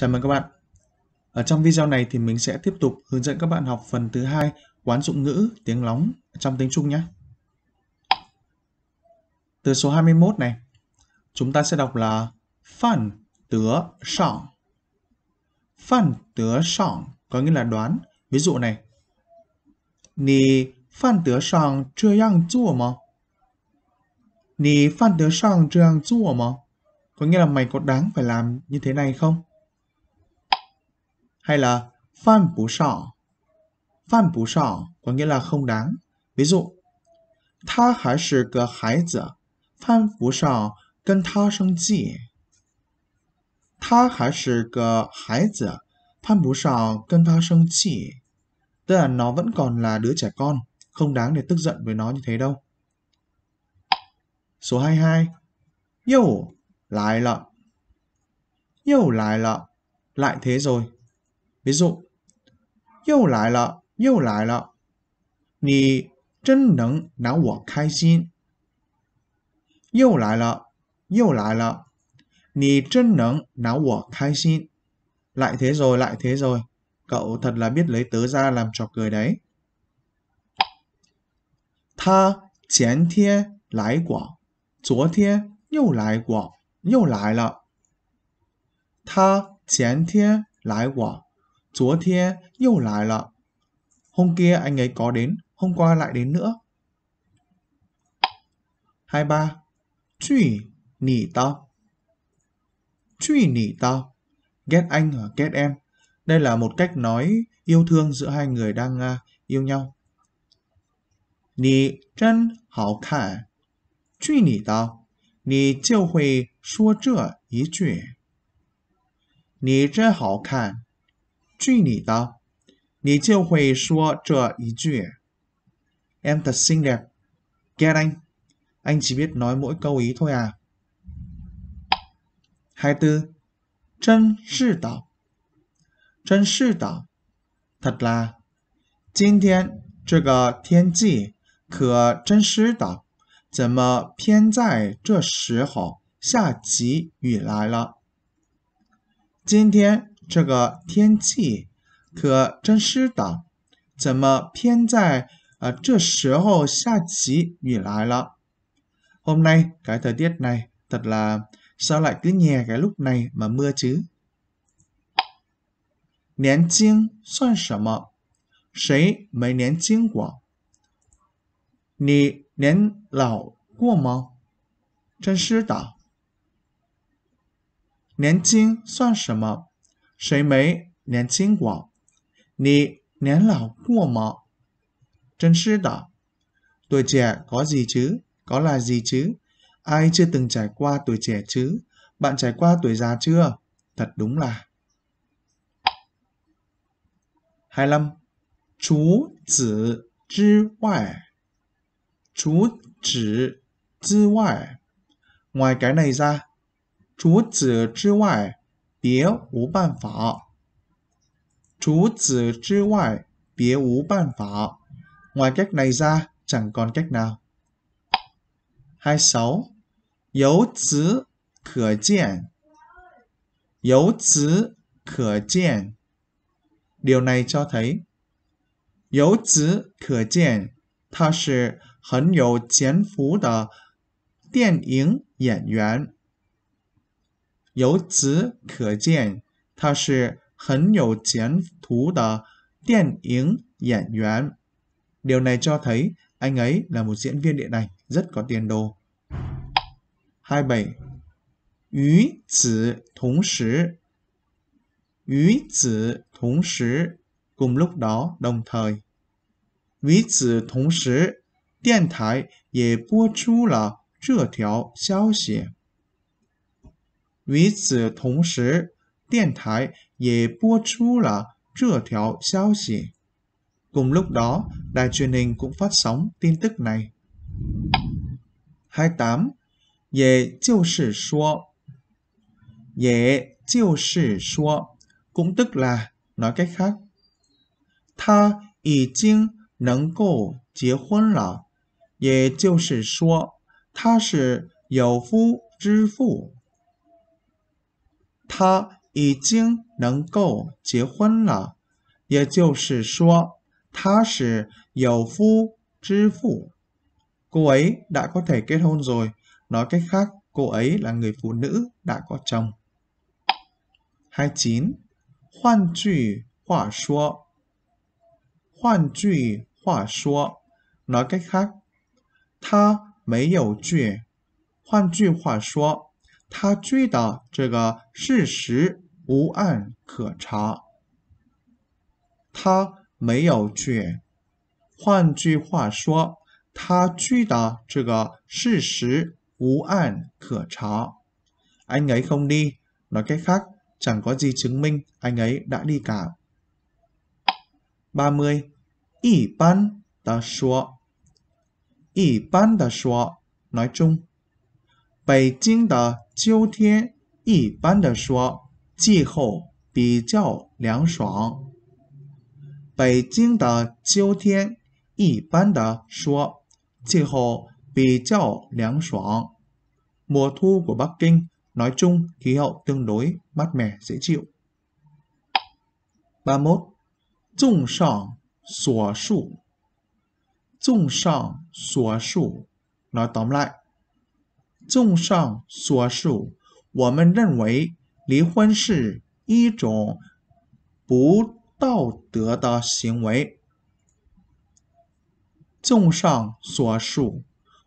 Chào mừng các bạn. Ở trong video này thì mình sẽ tiếp tục hướng dẫn các bạn học phần thứ hai quán dụng ngữ tiếng lóng trong tiếng Trung nhé. Từ số 21 này, chúng ta sẽ đọc là phản tứa sỏng. Phản tứa sỏng có nghĩa là đoán. Ví dụ này, Nì phản tứa sỏng chưa yang chua mà. Nì phản tứa sỏng chưa yang chua mà. Có nghĩa là mày có đáng phải làm như thế này không? hay là phan bú sọ. Phan bú sọ có nghĩa là không đáng. Ví dụ, tha hái sư cơ hái tử, phan bú sọ cân tha sinh chi. Tha hái sư cơ hái tử, phan bú sọ cân tha sinh chi. Tức là nó vẫn còn là đứa trẻ con, không đáng để tức giận với nó như thế đâu. Số 22 Yo, lại lọ Yo, lại lọ Lại thế rồi Ví dụ, Yâu lại lợ, yâu lại lợ. Nì chân nâng náo wǒ khai xin. Yâu lại lợ, yâu lại lợ. Nì chân nâng náo wǒ khai xin. Lại thế rồi, lại thế rồi. Cậu thật là biết lấy tớ ra làm trò cười đấy. Tha chén thiên lái quả, chúa thiên yâu lại quả, yâu lại lợ. Tha chén thiên lái quả, chúa yêu lại hôm kia anh ấy có đến, hôm qua lại đến nữa. 23. Truy nỉ tao. Truy nỉ tao. Ghét anh hoặc ghét em. Đây là một cách nói yêu thương giữa hai người đang uh, yêu nhau. Nì chân hảo khả. Truy nỉ tao. Nì chiêu hồi xua chữa ý chuyện. Nì chân hảo khả. 句里的，你就会说这一句。Am the singer, getting？Anh chỉ biết nói mỗi câu ấy thôi à？Hai tư，真是的，真是的。Tadá！今天这个天气可真是的，怎么偏在这时候下急雨来了？今天。这个天气可真是的，怎么偏在呃这时候下起雨来了？hôm nay cái thời tiết này thật là sao lại cứ nhẹ cái lúc này mà mưa chứ? 年轻算什么？谁没年轻过？你年老过吗？真是的。年轻算什么？谁没年轻过？你年老过吗？真是的，tuổi trẻ có gì chứ? Có là gì chứ? Ai chưa từng trải qua tuổi trẻ chứ? Bạn trải qua tuổi già chưa? Thật đúng là. 25. Chú tử 之外 Chú ngoài cái này ra, chú tử 之外别无办法，除此之外别无办法。ngoài các này ra chẳng còn các nào. hay 由此可见，由此可见，由内交代，由此可见，他是很有潜伏的电影演员。由此可见，他是很有前途的电影演员. Điều này cho thấy anh ấy là một diễn viên điện ảnh rất có tiền đồ. 27. Yu tử thống sĩ Yu tử thống sĩ Cùng lúc đó đồng thời. Yu tử thống sĩ Điện thái 也播出了这条消息。与此同时，电台也播出了这条消息。Cùng lúc đó, đài truyền hình cũng phát sóng tin tức này. Hai tám, về 就是说，về 就是说，cũng tức là，nói cách khác，他已经能够结婚了，也就是说，他是有夫之妇。他已经能够结婚了，也就是说，他是有夫之妇。Cô ấy đã có thể kết hôn rồi. Nói cách khác, cô ấy là người phụ nữ đã có chồng. 29. Hoàn trừ hỏa xua Hoàn trừ hỏa xua Nói cách khác, tha mấy dầu chuyện. Hoàn trừ hỏa xua 他追的这个事实无案可查，他没有卷。换句话说，他追的这个事实无案可查。Anh ấy không đi, nói cách khác chẳng có gì chứng minh anh ấy đã đi cả. Ba mươi, ỷ ban, tớ nói, ỷ ban, tớ nói, nói chung. 北京的秋天，一般的说，气候比较凉爽。北京的秋天，一般的说，气候比较凉爽。Một thủ quả ba kinh nói chung khí hậu tương đối mát mẻ dễ chịu. Ba mốt. Trung sỏ, xủa xù. Trung sỏ, xủa xù. Nói tóm lại. 综上所述，我们认为离婚是一种不道德的行为。综上所述，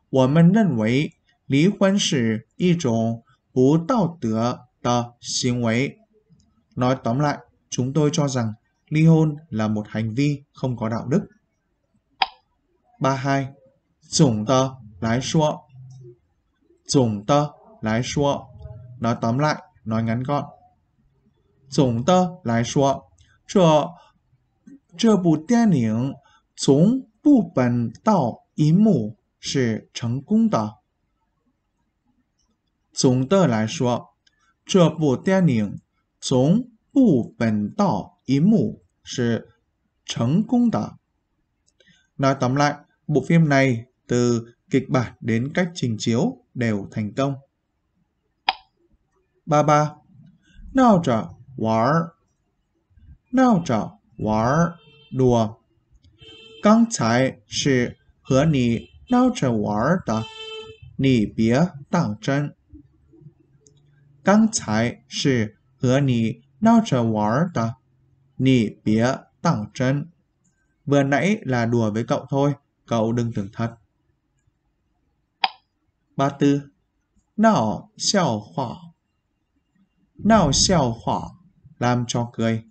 我们认为离婚是一种不道德的行为。nói tóm lại, chúng tôi cho rằng ly hôn là một hành vi không có đạo đức. ba h a n g ta nói rõ. 总的来说，那咱们来，ó m l 总的来说，这这部电影从部本到银幕是成功的。总的来说，这部电影从部本到银幕是成功的。那咱们来，ó m 内。ạ từ kịch bản đến cách trình chiếu đều thành công. 33. Nào trò, war. Nào trò, war, đùa. 刚才是和你闹着玩的，你别当真。刚才是和你闹着玩的，你别当真。Vừa nãy là đùa với cậu thôi, cậu đừng tưởng thật. 34. Nào xiao hỏa Nào xiao hỏa làm cho cười.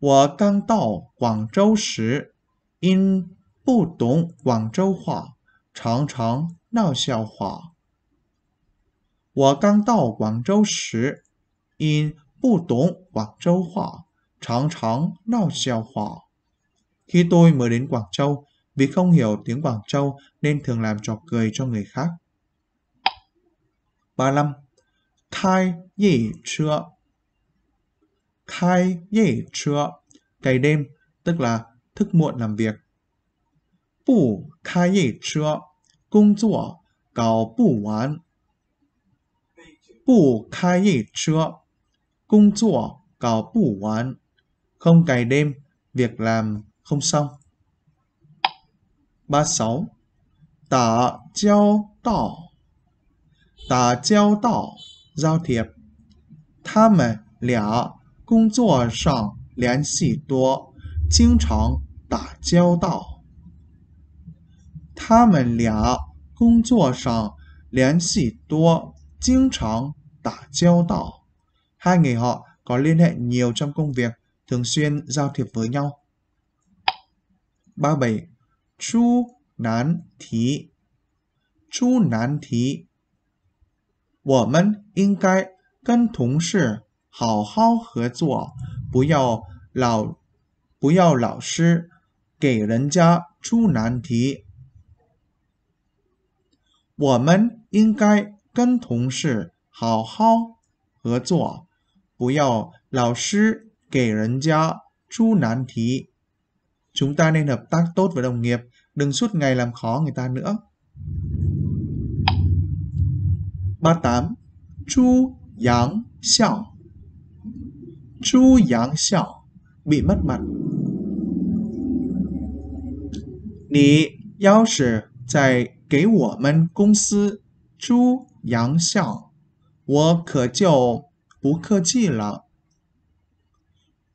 我刚到广州时，因不懂广州话，常常闹笑话。我刚到广州时，因不懂广州话，常常闹笑话。Khi tôi mới đến Quảng Châu, vì không hiểu tiếng Quảng Châu nên thường làm trò cười cho người khác. 35. Khai yì chưa Khai yì chưa cày đêm, tức là thức muộn làm việc. Bù khai yì chưa Công zuo gào bù wán. Bù khai yì chưa Công zuo gào bù wán. Không cày đêm, việc làm không xong. 36. Tả giao đảo 打交道，交贴，他们俩工作上联系多，经常打交道。他们俩工作上联系多，经常打交道。hai người họ có liên hệ nhiều trong công việc, thường xuyên giao thiệp với nhau. ba ả y c h u n á n tí, chūnán tí. 我们应该跟同事好好合作，不要老不要老师给人家出难题。我们应该跟同事好好合作，不要老师给人家出难题。Chúng ta nên hợp t á c tốt với đồng nghiệp, đừng suốt ngày làm khó người ta nữa. 八八朱阳笑，朱阳笑，被抹灭。你要是再给我们公司朱阳笑，我可就不客气了。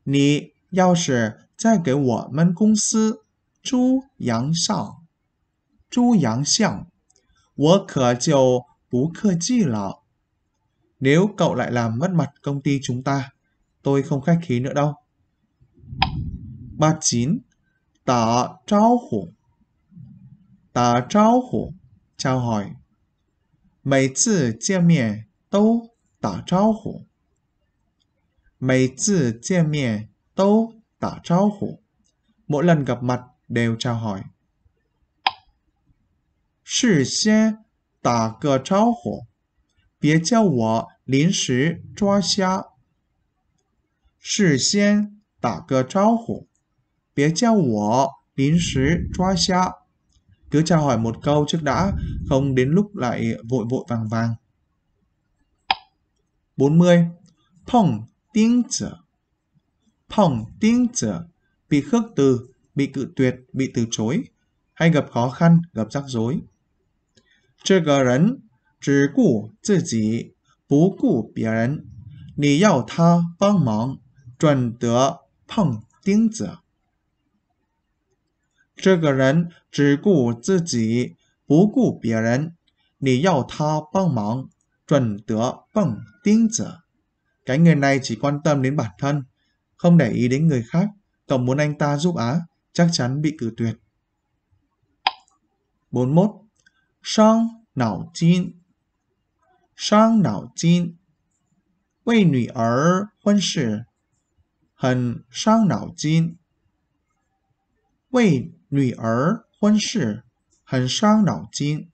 你要是再给我们公司朱阳笑，朱阳笑，我可就。bú chi lọ nếu cậu lại làm mất mặt công ty chúng ta, tôi không khách khí nữa đâu. 39. Tả trao hổ Tả trao hổ, chào hỏi. mỗi lần gặp mặt đều chào hỏi. 事先打个招呼，别叫我临时抓瞎。事先打个招呼，别叫我临时抓瞎. chào hỏi một câu trước đã, không đến lúc lại vội vội vàng vàng. 40. Pong tiếng trở Pong tiếng trở bị khước từ, bị cự tuyệt, bị từ chối, hay gặp khó khăn, gặp rắc rối. 这个人只顾自己，不顾别人。你要他帮忙，准得碰钉子。这个人只顾自己，不顾别人。你要他帮忙，准得碰钉子。cái người này chỉ quan tâm đến bản thân, không để ý đến người khác. Cầu muốn anh ta giúp á, chắc chắn bị từ tuyệt. b ố t 伤脑筋，伤脑筋，为女儿婚事很伤脑筋，为女儿婚事很伤脑筋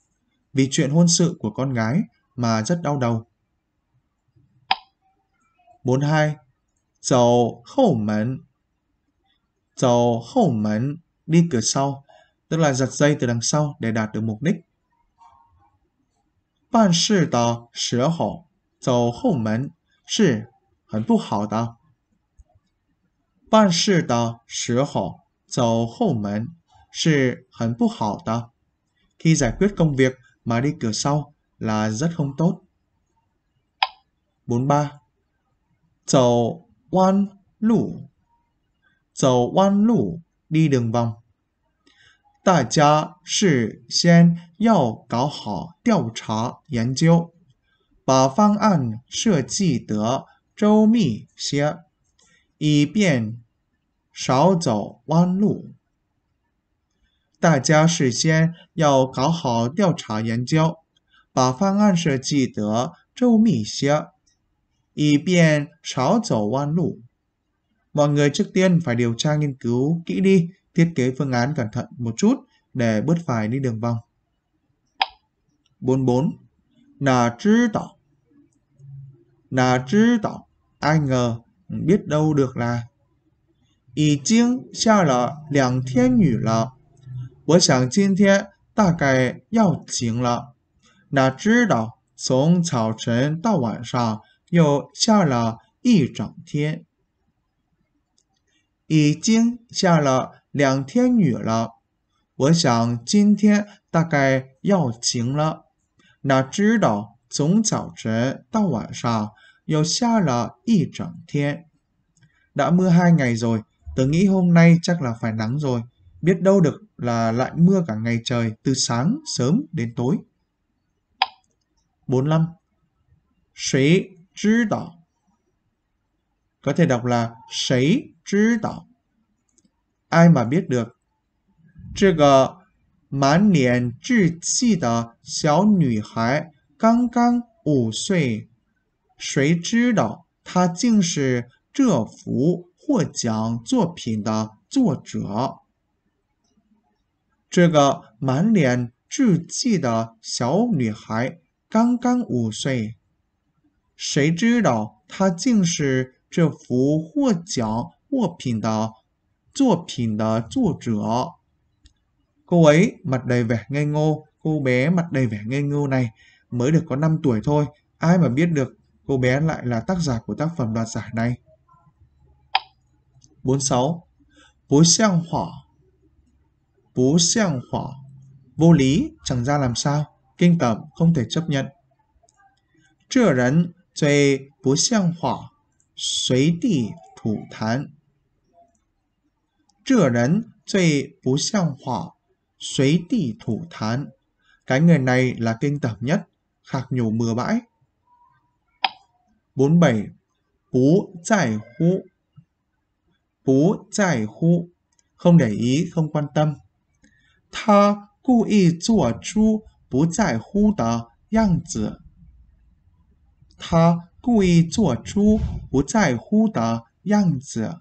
vì chuyện hôn sự của con gái mà rất đau đầu. 42. Dầu khẩu mẫn Dầu khẩu mẫn, đi cửa sau, tức là giật dây từ đằng sau để đạt được mục đích. 办事的时候走后门是很不好的。办事的时候走后门是很不好的。Khi giải quyết công việc mà đi cửa sau là rất không tốt. 43. Dầu oan lũ Dầu oan lũ đi đường vòng. 大家事先要搞好调查研究，把方案设计得周密些，以便少走弯路。大家事先要搞好调查研究，把方案设计得周密些，以便少走弯路。mọi người trước tiên phải điều tra nghiên cứu kỹ đi. thiết kế phương án cẩn thận một chút để bớt phải đi đường vòng. 44. Nà chứ tỏ Nà chứ tỏ Ai ngờ, biết đâu được là Ý chính xa lọ liang thiên ngữ lọ Bố chẳng chinh thiên Đà cài yào chính lọ Nà chứ tỏ Sống chào trần đào 晚上又下了一整天已经下了两天雨了，我想今天大概要晴了。哪知道从早晨到晚上又下了一整天。Đã mưa hai ngày rồi, tớ nghĩ hôm nay chắc là phải nắng rồi. Biết đâu được là lại mưa cả ngày trời, từ sáng sớm đến tối. 45. Sĩ chứ đỏ Có thể đọc là sĩ chứ đỏ 艾玛·彼得，这个满脸稚气的小女孩刚刚五岁，谁知道她竟是这幅获奖作品的作者？这个满脸稚气的小女孩刚刚五岁，谁知道她竟是这幅获奖作品的？作品的作者。Cô ấy mặt đầy vẻ ngây ngô, cô bé mặt đầy vẻ ngây ngô này mới được có 5 tuổi thôi, ai mà biết được cô bé lại là tác giả của tác phẩm đoạt giải này. 46. Bố xiang hỏa Bố xiang hỏa Vô lý, chẳng ra làm sao, kinh tởm không thể chấp nhận. chưa rắn, chơi bố xiang hỏa, xuấy tỉ thủ thán. 这人最不像话，随地吐 thán. Cái người này là kinh tởm nhất, khạc nhổ mưa bãi. 47. Bú giải hú Bú giải hú Không để ý, không quan tâm. Tha cụ y zùa chú bú giải hú tờ yang zi. Tha cụ y zùa chú bú giải hú tờ yang zi.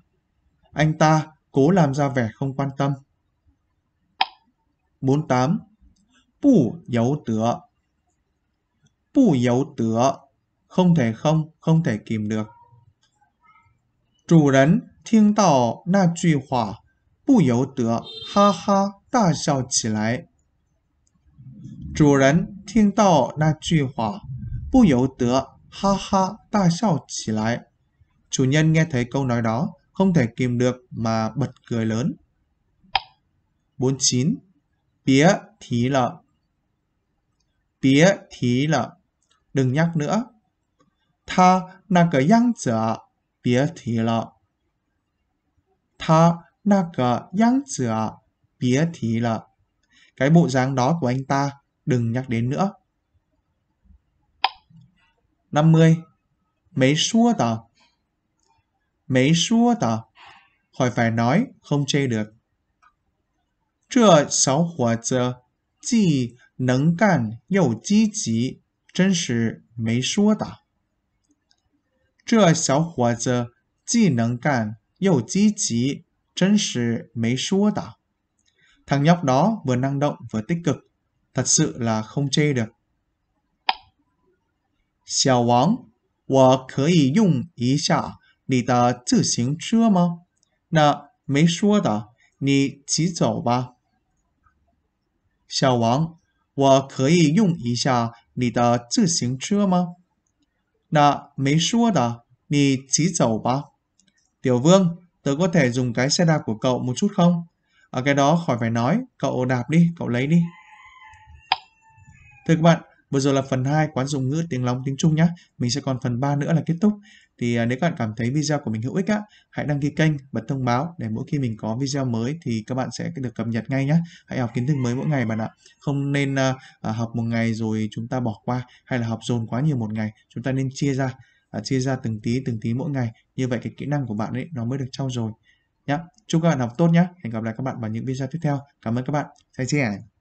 Anh ta cố làm ra vẻ không quan tâm. 48. Bù yếu tựa Bù yếu tựa Không thể không, không thể kìm được. Chủ nhân thiên đạo na truy hỏa, bù yếu tựa, ha ha, ta xào chỉ lại. Chủ nhân thiên đạo na truy hỏa, bù yếu tựa, ha ha, ta xào chỉ lại. Chủ nhân nghe thấy câu nói đó, không thể kìm được mà bật cười lớn. 49. Bía thí lợ Bía thí lợ Đừng nhắc nữa. Tha nà cờ yang trở bía thí lợ Tha nà cờ yang trở bía thí lợ Cái bộ dáng đó của anh ta đừng nhắc đến nữa. 50. Mấy xua tờ 没说的，khỏi phải nói, không chê được. 这小伙子既能干又积极，真是没说的。这小伙子既能干又积极，真是没说的。Thằng nhóc đó vừa năng động vừa tích cực, thật sự là không chê được. 小王，我可以用一下。你的自行车吗？那没说的，你骑走吧。小王，我可以用一下你的自行车吗？那没说的，你骑走吧。Tiểu Vương, tớ có thể dùng cái xe đạp của cậu một chút không? Ở cái đó khỏi phải nói, cậu đạp đi, cậu lấy đi. Thưa các bạn, vừa rồi là phần 2 quán dùng ngữ tiếng lóng tiếng Trung nhé. Mình sẽ còn phần 3 nữa là kết thúc. Thì à, nếu các bạn cảm thấy video của mình hữu ích á, hãy đăng ký kênh, bật thông báo để mỗi khi mình có video mới thì các bạn sẽ được cập nhật ngay nhé. Hãy học kiến thức mới mỗi ngày bạn ạ. Không nên uh, học một ngày rồi chúng ta bỏ qua hay là học dồn quá nhiều một ngày. Chúng ta nên chia ra, uh, chia ra từng tí từng tí mỗi ngày. Như vậy cái kỹ năng của bạn ấy nó mới được trau dồi. Nhá. Chúc các bạn học tốt nhé. Hẹn gặp lại các bạn vào những video tiếp theo. Cảm ơn các bạn. Xin chào.